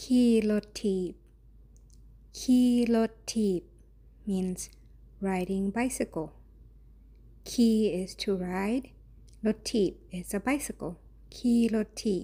ขี่รถถีบขี่รถถีบ means riding bicycle. bicycle ขี่ is to ride รถถีบ is a bicycle ขี่รถถีบ